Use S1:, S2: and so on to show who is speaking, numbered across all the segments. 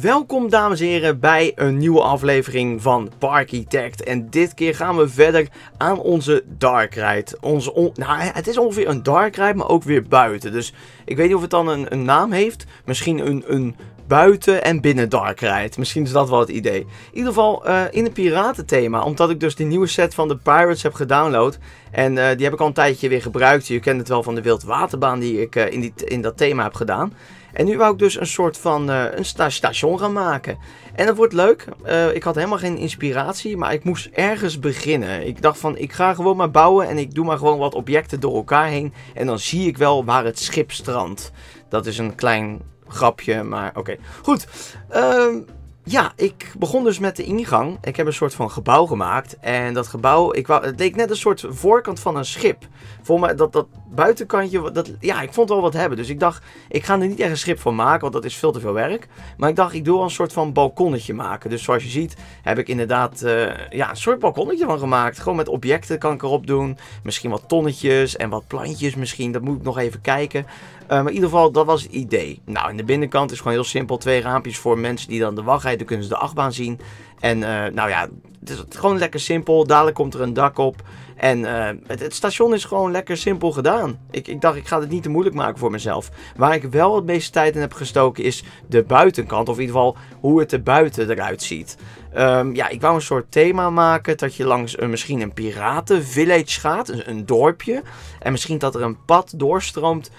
S1: Welkom dames en heren bij een nieuwe aflevering van Parkitect. En dit keer gaan we verder aan onze dark ride. Onze nou, het is ongeveer een dark ride, maar ook weer buiten. Dus ik weet niet of het dan een, een naam heeft. Misschien een, een buiten- en binnen dark ride. Misschien is dat wel het idee. In ieder geval eh, in het piratenthema. Omdat ik dus die nieuwe set van de Pirates heb gedownload. En eh, die heb ik al een tijdje weer gebruikt. Je kent het wel van de wildwaterbaan die ik eh, in, die, in dat thema heb gedaan. En nu wou ik dus een soort van eh, een station gaan maken. En dat wordt leuk. Eh, ik had helemaal geen inspiratie, maar ik moest ergens beginnen. Ik dacht van, ik ga gewoon maar bouwen en ik doe maar gewoon wat objecten door elkaar heen. En dan zie ik wel waar het schip strandt. Dat is een klein grapje, maar oké. Goed. Ehm ja, ik begon dus met de ingang. Ik heb een soort van gebouw gemaakt. En dat gebouw, ik wou, het leek net een soort voorkant van een schip. Voor mij, dat, dat buitenkantje, dat, ja, ik vond wel wat hebben. Dus ik dacht, ik ga er niet echt een schip van maken, want dat is veel te veel werk. Maar ik dacht, ik doe wel een soort van balkonnetje maken. Dus zoals je ziet, heb ik inderdaad eh, ja, een soort balkonnetje van gemaakt. Gewoon met objecten kan ik erop doen. Misschien wat tonnetjes en wat plantjes misschien. Dat moet ik nog even kijken. Eh, maar in ieder geval, dat was het idee. Nou, in de binnenkant is gewoon heel simpel. Twee raampjes voor mensen die dan de wacht rijden. kunnen ze de achtbaan zien. En eh, nou ja, het is gewoon lekker simpel. Dadelijk komt er een dak op. En eh, het, station is gewoon lekker simpel gedaan. Ik, ik, dacht, ik ga het niet te moeilijk maken voor mezelf. Waar ik wel het meeste tijd in heb gestoken is de buitenkant. Of in ieder geval hoe het er buiten eruit ziet. Ehm, ja, ik wou een soort thema maken dat je langs een, misschien een piratenvillage gaat, een, dorpje. En misschien dat er een pad doorstroomt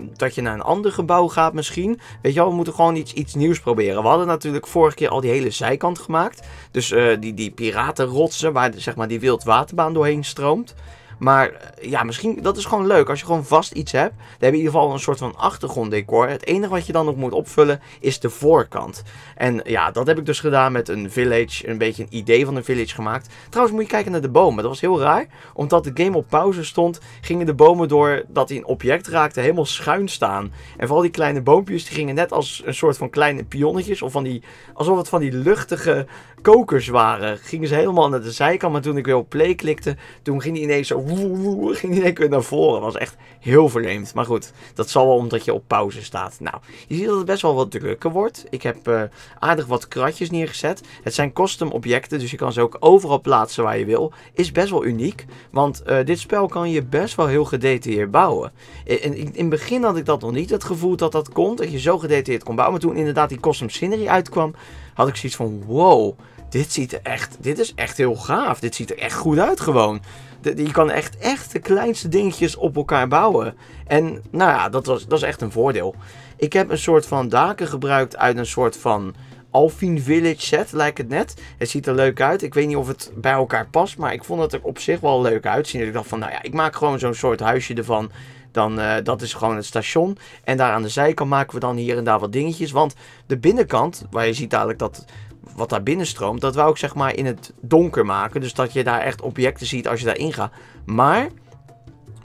S1: eh, dat je naar een ander gebouw gaat misschien. Weet je wel, we moeten gewoon iets, iets nieuws proberen. We hadden natuurlijk vorige keer al die hele zijkant gemaakt. Dus eh, die, die piratenrotsen waar zeg maar, die wildwaterbaan doorheen stroomt. Maar eh, ja, misschien, dat is gewoon leuk. Als je gewoon vast iets hebt, dan heb je in ieder geval een soort van achtergronddecor. Het enige wat je dan nog moet opvullen is de voorkant. En ja, dat heb ik dus gedaan met een village, een beetje een idee van een village gemaakt. Trouwens moet je kijken naar de bomen. Dat was heel raar. Omdat de game op pauze stond, gingen de bomen door dat hij een object raakte helemaal schuin staan. En vooral die kleine boompjes, die gingen net als een soort van kleine pionnetjes. Of van die, alsof het van die luchtige kokers waren. Gingen ze helemaal naar de zijkant. Maar toen ik weer op play klikte, toen ging die ineens zo ging niet nek naar voren. Dat was echt heel verleend Maar goed, dat zal wel omdat je op pauze staat. Nou, je ziet dat het best wel wat drukker wordt. Ik heb eh, aardig wat kratjes neergezet. Het zijn custom objecten, dus je kan ze ook overal plaatsen waar je wil. Is best wel uniek, want eh, dit spel kan je best wel heel gedetailleerd bouwen. In, in, het begin had ik dat nog niet, het gevoel dat dat komt Dat je zo gedetailleerd kon bouwen. Maar toen inderdaad die custom scenery uitkwam, had ik zoiets van wow... Dit ziet er echt, dit is echt heel gaaf. Dit ziet er echt goed uit gewoon je kan echt, echt de kleinste dingetjes op elkaar bouwen. En nou ja, dat, was, dat is echt een voordeel. Ik heb een soort van daken gebruikt uit een soort van Alfin Village set, lijkt het net. Het ziet er leuk uit. Ik weet niet of het bij elkaar past, maar ik vond het er op zich wel leuk uitzien. Ik dacht van, nou ja, ik maak gewoon zo'n soort huisje ervan. Dan, eh, dat is gewoon het station. En daar aan de zijkant maken we dan hier en daar wat dingetjes. Want de binnenkant, waar je ziet dadelijk dat wat daar stroomt, dat wou ik zeg maar in het donker maken. Dus dat je daar echt objecten ziet als je daarin gaat. Maar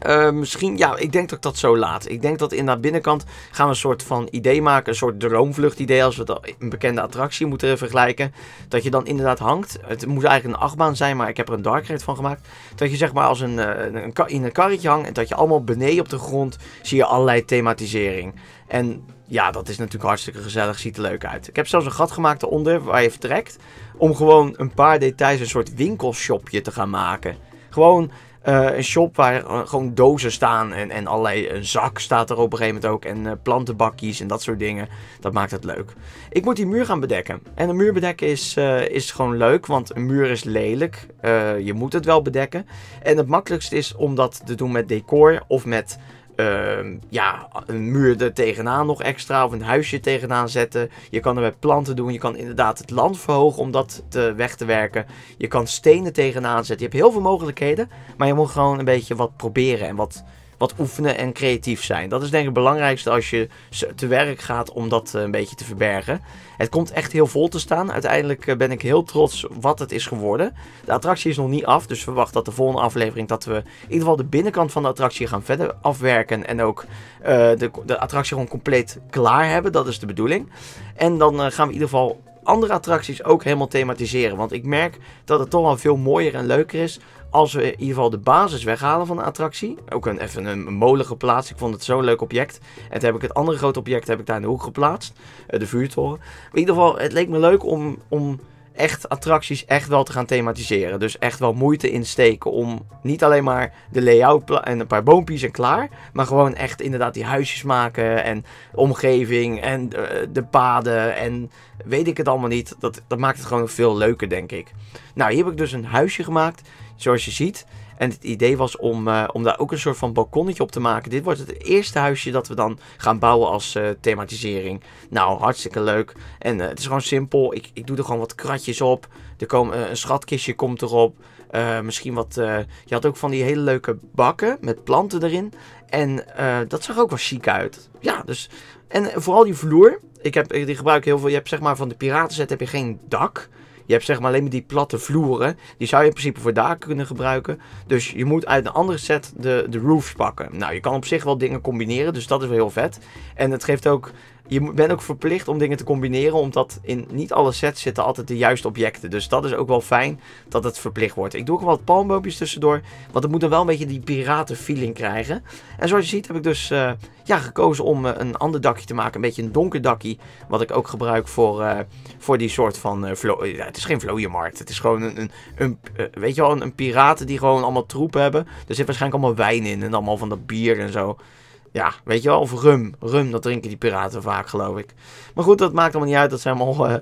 S1: eh, misschien, ja, ik denk dat ik dat zo laat. Ik denk dat in de binnenkant gaan we een soort van idee maken. Een soort droomvlucht idee. Als we een bekende attractie moeten vergelijken. Dat je dan inderdaad hangt. Het moet eigenlijk een achtbaan zijn, maar ik heb er een dark ride van gemaakt. Dat je zeg maar als een, eh, in een karretje hangt. En dat je allemaal beneden op de grond zie je allerlei thematisering. En ja, dat is natuurlijk hartstikke gezellig, ziet er leuk uit. Ik heb zelfs een gat gemaakt eronder waar je vertrekt. Om gewoon een paar details, een soort winkelshopje te gaan maken. Gewoon eh, een shop waar eh, gewoon dozen staan en, en allerlei, een zak staat er op een gegeven moment ook en eh, plantenbakjes en dat soort dingen. Dat maakt het leuk. Ik moet die muur gaan bedekken. En een muur bedekken is, is gewoon leuk, want een muur is lelijk. je moet het wel bedekken. En het makkelijkste is om dat te doen met decor of met Ehm, ja, een muur er tegenaan nog extra of een huisje tegenaan zetten. Je kan er met planten doen. Je kan inderdaad het land verhogen om dat te, weg te werken. Je kan stenen tegenaan zetten. Je hebt heel veel mogelijkheden. Maar je moet gewoon een beetje wat proberen en wat wat oefenen en creatief zijn. Dat is denk ik het belangrijkste als je te werk gaat om dat eh, een beetje te verbergen. Het komt echt heel vol te staan. Uiteindelijk eh, ben ik heel trots wat het is geworden. De attractie is nog niet af, dus verwacht dat de volgende aflevering dat we in ieder geval de binnenkant van de attractie gaan verder afwerken. En ook eh, de, de, attractie gewoon compleet klaar hebben. Dat is de bedoeling. En dan gaan we in ieder geval andere attracties ook helemaal thematiseren. Want ik merk dat het toch wel veel mooier en leuker is als we in ieder geval de basis weghalen van de attractie. Ook een, even een molen geplaatst. Ik vond het zo'n leuk object. En toen heb ik het andere grote object heb ik daar in de hoek geplaatst. Eh, de vuurtoren. in ieder geval, het leek me leuk om, om echt attracties echt wel te gaan thematiseren. Dus echt wel moeite in steken om niet alleen maar de layout en een paar boompjes en klaar. Maar gewoon echt inderdaad die huisjes maken en omgeving en de, eh, de paden en weet ik het allemaal niet. Dat, dat maakt het gewoon veel leuker, denk ik. Nou, hier heb ik dus een huisje gemaakt, zoals je ziet. En het idee was om, eh, om daar ook een soort van balkonnetje op te maken. Dit wordt het eerste huisje dat we dan gaan bouwen als eh, thematisering. Nou, hartstikke leuk. En eh, het is gewoon simpel. Ik, ik doe er gewoon wat kratjes op. Er komen, een schatkistje komt erop. misschien wat. je had ook van die hele leuke bakken met planten erin. En dat zag ook wel chic uit. Ja, dus. En vooral die vloer. Ik heb, die gebruik heel veel. Je hebt zeg maar van de piratenzet heb je geen dak. Je hebt zeg maar alleen maar die platte vloeren. Die zou je in principe voor daken kunnen gebruiken. Dus je moet uit een andere set de, de roofs pakken. Nou, je kan op zich wel dingen combineren. Dus dat is wel heel vet. En het geeft ook je bent ook verplicht om dingen te combineren, omdat in niet alle sets zitten altijd de juiste objecten. Dus dat is ook wel fijn dat het verplicht wordt. Ik doe ook wat palmboompjes tussendoor, want het moet dan wel een beetje die piratenfeeling krijgen. En zoals je ziet heb ik dus eh, ja, gekozen om eh, een ander dakje te maken, een beetje een donker dakje. Wat ik ook gebruik voor, eh, voor die soort van, het is geen vlooienmarkt. Het is gewoon een, een, een weet je wel, een, een piraten die gewoon allemaal troep hebben. Er zit waarschijnlijk allemaal wijn in en allemaal van dat bier en zo. Ja, weet je wel. Of rum. Rum, dat drinken die piraten vaak, geloof ik. Maar goed, dat maakt allemaal niet uit. Dat zijn allemaal eh,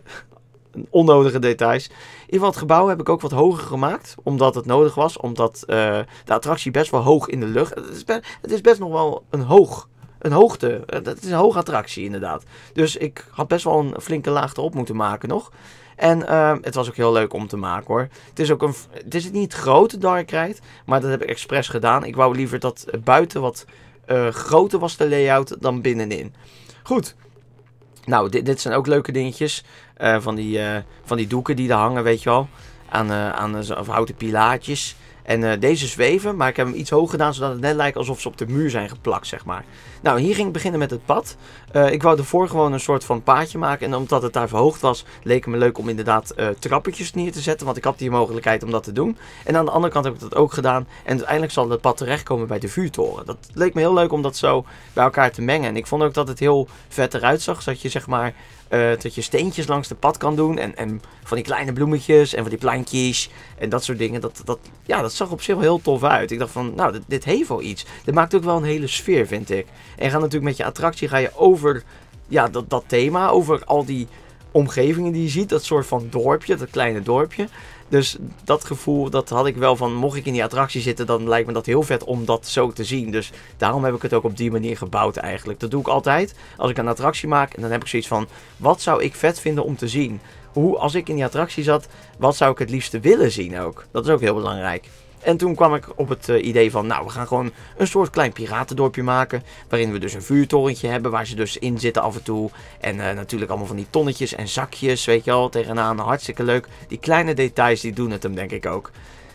S1: onnodige details. In ieder geval, het gebouw heb ik ook wat hoger gemaakt. Omdat het nodig was. Omdat eh, de attractie best wel hoog in de lucht... Het is, best, het is best nog wel een hoog een hoogte. Het eh, is een hoge attractie, inderdaad. Dus ik had best wel een flinke laag erop moeten maken nog. En ehm, het was ook heel leuk om te maken hoor. Het is ook een. Het is niet grote dark ride, maar dat heb ik expres gedaan. Ik wou liever dat buiten wat uh, groter was de layout dan binnenin. Goed. Nou, dit, dit zijn ook leuke dingetjes. Eh, van, die, eh, van die doeken die er hangen, weet je wel. Aan, aan of houten pilaatjes. En eh, deze zweven, maar ik heb hem iets hoog gedaan, zodat het net lijkt alsof ze op de muur zijn geplakt, zeg maar. Nou, hier ging ik beginnen met het pad. Eh, ik wou ervoor gewoon een soort van paadje maken. En omdat het daar verhoogd was, leek het me leuk om inderdaad eh, trappetjes neer te zetten. Want ik had die mogelijkheid om dat te doen. En aan de andere kant heb ik dat ook gedaan. En uiteindelijk zal het pad terechtkomen bij de vuurtoren. Dat leek me heel leuk om dat zo bij elkaar te mengen. En ik vond ook dat het heel vet eruit zag. Zodat je zeg maar dat je steentjes langs de pad kan doen. En, en van die kleine bloemetjes en van die plantjes en dat soort dingen. Dat, dat, ja, dat zag op zich wel heel tof uit. Ik dacht van, nou, dit, heeft wel iets. Dit maakt ook wel een hele sfeer, vind ik. En ga natuurlijk met je attractie ga je over ja, dat, dat thema, over al die omgevingen die je ziet. Dat soort van dorpje, dat kleine dorpje. Dus dat gevoel, dat had ik wel van, mocht ik in die attractie zitten, dan lijkt me dat heel vet om dat zo te zien. Dus daarom heb ik het ook op die manier gebouwd eigenlijk. Dat doe ik altijd. Als ik een attractie maak, En dan heb ik zoiets van, wat zou ik vet vinden om te zien? Hoe, als ik in die attractie zat, wat zou ik het liefste willen zien ook? Dat is ook heel belangrijk. En toen kwam ik op het eh, idee van, nou, we gaan gewoon een soort klein piratendorpje maken. Waarin we dus een vuurtorentje hebben, waar ze dus in zitten af en toe. En eh, natuurlijk allemaal van die tonnetjes en zakjes, weet je wel, tegenaan. Hartstikke leuk. Die kleine details, die doen het hem, denk ik ook.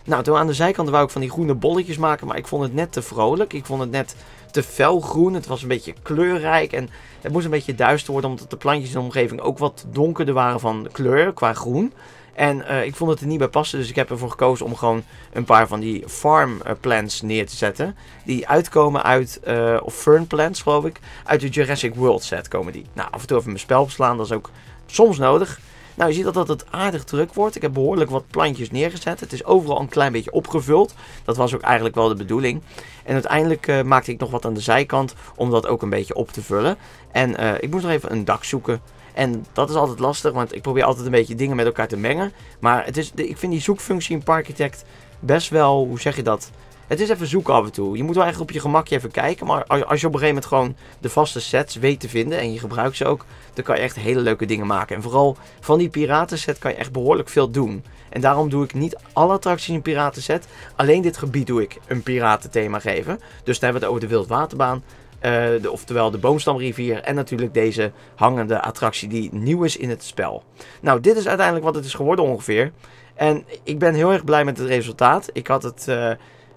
S1: Nou, toen aan de zijkant wou ik van die groene bolletjes maken, maar ik vond het net te vrolijk. Ik vond het net te felgroen. Het was een beetje kleurrijk en het moest een beetje duister worden, omdat de plantjes in de omgeving ook wat donkerder waren van kleur qua groen. En eh, ik vond het er niet bij passen. dus ik heb ervoor gekozen om gewoon een paar van die farm eh, plants neer te zetten. Die uitkomen uit, eh, of fern plants geloof ik, uit de Jurassic World set komen die. Nou, af en toe even mijn spel slaan, dat is ook soms nodig. Nou, je ziet dat, dat het aardig druk wordt. Ik heb behoorlijk wat plantjes neergezet. Het is overal een klein beetje opgevuld. Dat was ook eigenlijk wel de bedoeling. En uiteindelijk maakte ik nog wat aan de zijkant om dat ook een beetje op te vullen. En ik moest nog even een dak zoeken. En dat is altijd lastig, want ik probeer altijd een beetje dingen met elkaar te mengen. Maar het is, ik vind die zoekfunctie in Parkitect best wel, hoe zeg je dat? Het is even zoeken af en toe. Je moet wel eigenlijk op je gemakje even kijken. Maar als je op een gegeven moment gewoon de vaste sets weet te vinden en je gebruikt ze ook, dan kan je echt hele leuke dingen maken. En vooral van die piraten set kan je echt behoorlijk veel doen. En daarom doe ik niet alle attracties in set. Alleen dit gebied doe ik een piratenthema geven. Dus dan hebben we het over de Wildwaterbaan, eh, de, oftewel de boomstamrivier en natuurlijk deze hangende attractie die nieuw is in het spel. Nou, dit is uiteindelijk wat het is geworden ongeveer. En ik ben heel erg blij met het resultaat. Ik had het, eh,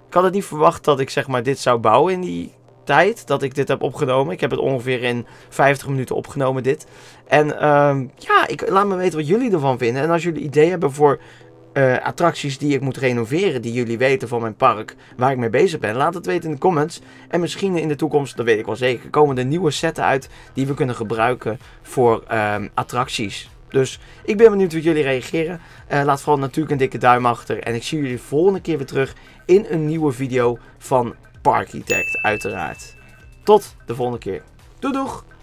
S1: ik had het niet verwacht dat ik zeg maar, dit zou bouwen in die tijd dat ik dit heb opgenomen. Ik heb het ongeveer in 50 minuten opgenomen dit. En ehm, ja, ik, laat me weten wat jullie ervan vinden. En als jullie ideeën hebben voor eh, attracties die ik moet renoveren, die jullie weten van mijn park, waar ik mee bezig ben? Laat het weten in de comments. En misschien in de toekomst, dat weet ik wel zeker, komen er nieuwe setten uit die we kunnen gebruiken voor ehm, attracties. Dus ik ben benieuwd hoe jullie reageren. Eh, laat vooral natuurlijk een dikke duim achter. En ik zie jullie volgende keer weer terug in een nieuwe video van Parkitect uiteraard. Tot de volgende keer. Doei doeg!